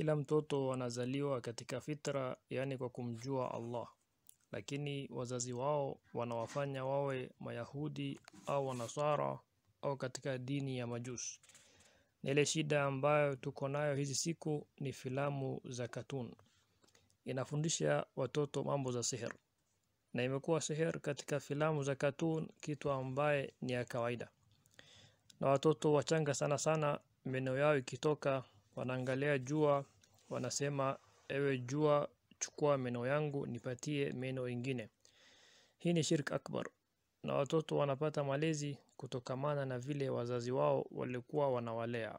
Kila mtoto anazaliwa katika fitra, yaani kwa kumjua Allah, lakini wazazi wao wanawafanya wawe Mayahudi au Wanasara au katika dini ya Majusi. Na ile shida ambayo tuko nayo hizi siku ni filamu za katun, inafundisha watoto mambo za sihir, na imekuwa sihir katika filamu za katun kitu ambaye ni ya kawaida, na watoto wachanga sana sana meno yao ikitoka Wanaangalia jua, wanasema ewe jua, chukua meno yangu, nipatie meno ingine. Hii ni shirk akbar, na watoto wanapata malezi kutokamana na vile wazazi wao walikuwa wanawalea.